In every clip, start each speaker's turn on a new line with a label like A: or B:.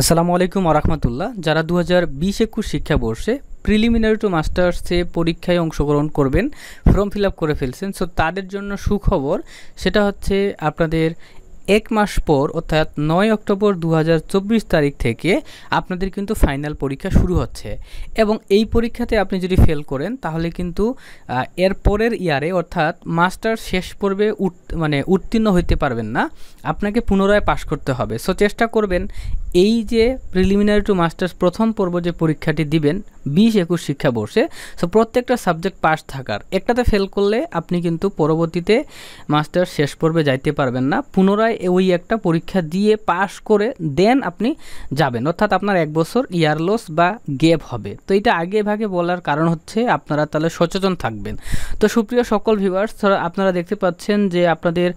A: আসসালামু আলাইকুম আরহামতুল্লাহ যারা দু হাজার বিশ একুশ শিক্ষাবর্ষে প্রিলিমিনারি টু মাস্টার্সে পরীক্ষায় অংশগ্রহণ করবেন ফর্ম ফিল করে ফেলছেন সো তাদের জন্য সুখবর সেটা হচ্ছে আপনাদের এক মাস পর অর্থাৎ নয় অক্টোবর দু তারিখ থেকে আপনাদের কিন্তু ফাইনাল পরীক্ষা শুরু হচ্ছে এবং এই পরীক্ষাতে আপনি যদি ফেল করেন তাহলে কিন্তু এর পরের ইয়ারে অর্থাৎ মাস্টার শেষ পর্বে মানে উত্তীর্ণ হইতে পারবেন না আপনাকে পুনরায় পাশ করতে হবে সো চেষ্টা করবেন এই যে প্রিলিমিনারি টু মাস্টার্স প্রথম পর্ব যে পরীক্ষাটি দিবেন বিশ একুশ শিক্ষাবর্ষে সো প্রত্যেকটা সাবজেক্ট পাস থাকার একটাতে ফেল করলে আপনি কিন্তু পরবর্তীতে মাস্টার শেষ পর্বে যাইতে পারবেন না পুনরায় পরীক্ষায় ওই একটা পরীক্ষা দিয়ে পাশ করে দেন আপনি যাবেন অর্থাৎ আপনার এক বছর ইয়ার লস বা গেপ হবে তো এটা আগে ভাগে বলার কারণ হচ্ছে আপনারা তাহলে সচেতন থাকবেন তো সুপ্রিয় সকল ভিউয়ার্স আপনারা দেখতে পাচ্ছেন যে আপনাদের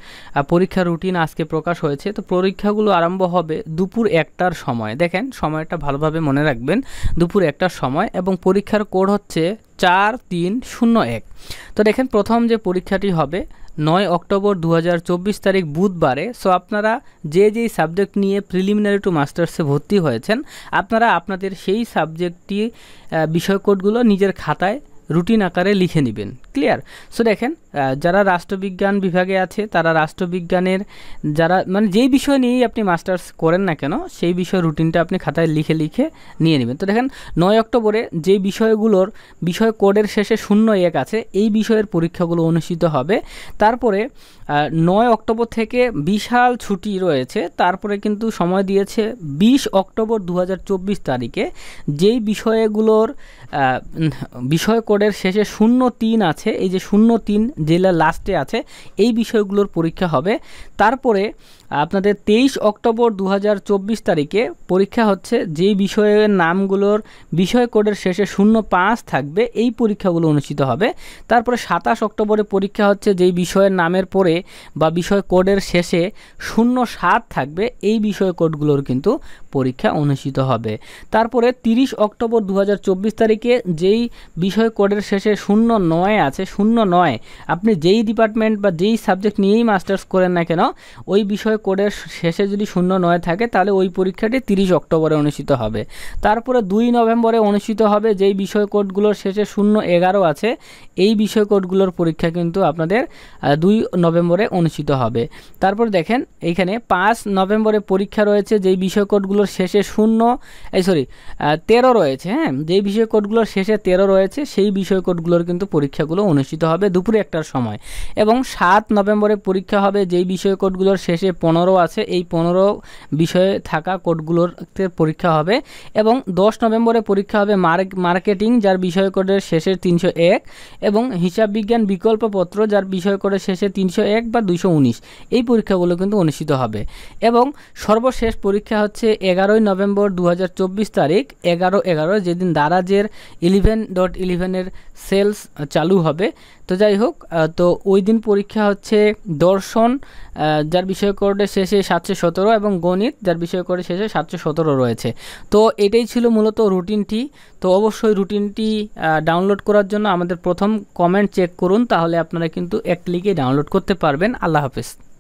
A: পরীক্ষা রুটিন আজকে প্রকাশ হয়েছে তো পরীক্ষাগুলো আরম্ভ হবে দুপুর একটার সময় দেখেন সময়টা ভালোভাবে মনে রাখবেন দুপুর একটার সময় এবং পরীক্ষার কোড হচ্ছে চার তিন শূন্য এক তো দেখেন প্রথম যে পরীক্ষাটি হবে নয় অক্টোবর দু তারিখ বুধবারে সো আপনারা যে যেই সাবজেক্ট নিয়ে প্রিলিমিনারি টু মাস্টার্সে ভর্তি হয়েছেন আপনারা আপনাদের সেই সাবজেক্টটি বিষয় কোডগুলো নিজের খাতায় রুটিন আকারে লিখে নেবেন ক্লিয়ার সো দেখেন যারা রাষ্ট্রবিজ্ঞান বিভাগে আছে তারা রাষ্ট্রবিজ্ঞানের যারা মানে যেই বিষয় নিয়েই আপনি মাস্টার্স করেন না কেন সেই বিষয় রুটিনটা আপনি খাতায় লিখে লিখে নিয়ে নেবেন তো দেখেন নয় অক্টোবরে যে বিষয়গুলোর বিষয় কোডের শেষে শূন্য এক আছে এই বিষয়ের পরীক্ষাগুলো অনুষ্ঠিত হবে তারপরে নয় অক্টোবর থেকে বিশাল ছুটি রয়েছে তারপরে কিন্তু সময় দিয়েছে ২০ অক্টোবর দু তারিখে যেই বিষয়গুলোর বিষয় কোডের শেষে শূন্য তিন আছে এই যে শূন্য তিন যেগুলো লাস্টে আছে এই বিষয়গুলোর পরীক্ষা হবে তারপরে আপনাদের তেইশ অক্টোবর দু তারিখে পরীক্ষা হচ্ছে যে বিষয়ের নামগুলোর বিষয় কোডের শেষে শূন্য পাঁচ থাকবে এই পরীক্ষাগুলো অনুষ্ঠিত হবে তারপরে সাতাশ অক্টোবরে পরীক্ষা হচ্ছে যেই বিষয়ের নামের পরে বা বিষয় কোডের শেষে শূন্য সাত থাকবে এই বিষয় কোডগুলোর কিন্তু পরীক্ষা অনুষ্ঠিত হবে তারপরে তিরিশ অক্টোবর দু তারিখে যেই বিষয় কোডের শেষে শূন্য নয় আছে শূন্য নয় আপনি যেই ডিপার্টমেন্ট বা যেই সাবজেক্ট নিয়েই মাস্টার্স করেন না কেন ওই বিষয় কোডের শেষে যদি শূন্য নয় থাকে তাহলে ওই পরীক্ষাটি তিরিশ অক্টোবরে অনুষ্ঠিত হবে তারপরে দুই নভেম্বরে অনুষ্ঠিত হবে যেই বিষয় কোডগুলোর শেষে শূন্য এগারো আছে এই বিষয় কোডগুলোর পরীক্ষা কিন্তু আপনাদের দুই নভেম্বরে অনুষ্ঠিত হবে তারপর দেখেন এইখানে পাঁচ নভেম্বরে পরীক্ষা রয়েছে যেই বিষয় কোডগুলোর শেষে শূন্য এই সরি তেরো রয়েছে হ্যাঁ যেই বিষয় কোডগুলোর শেষে তেরো রয়েছে সেই বিষয় কোডগুলোর কিন্তু পরীক্ষাগুলো অনুষ্ঠিত হবে দুপুরে একটা পরীক্ষার সময় এবং সাত নভেম্বরে পরীক্ষা হবে যেই বিষয় কোডগুলোর শেষে পনেরো আছে এই পনেরো বিষয়ে থাকা কোডগুলোতে পরীক্ষা হবে এবং দশ নভেম্বরে পরীক্ষা হবে মার্কেটিং যার বিষয় কোডের শেষে তিনশো এক এবং হিসাব বিজ্ঞান বিকল্প পত্র যার বিষয় কোডের শেষে তিনশো এক বা দুশো উনিশ এই পরীক্ষাগুলো কিন্তু অনুষ্ঠিত হবে এবং সর্বশেষ পরীক্ষা হচ্ছে এগারোই নভেম্বর দু তারিখ এগারো এগারো যেদিন দারাজের ইলেভেন ডট ইলেভেনের সেলস চালু হবে তো যাই হোক তো ওই দিন পরীক্ষা হচ্ছে দর্শন যার বিষয় কোডে শেষে সাতশো সতেরো এবং গণিত যার বিষয় কোডে শেষে সাতশো সতেরো রয়েছে তো এটাই ছিল মূলত রুটিনটি তো অবশ্যই রুটিনটি ডাউনলোড করার জন্য আমাদের প্রথম কমেন্ট চেক করুন তাহলে আপনারা কিন্তু এক ক্লিকে ডাউনলোড করতে পারবেন আল্লাহ হাফেজ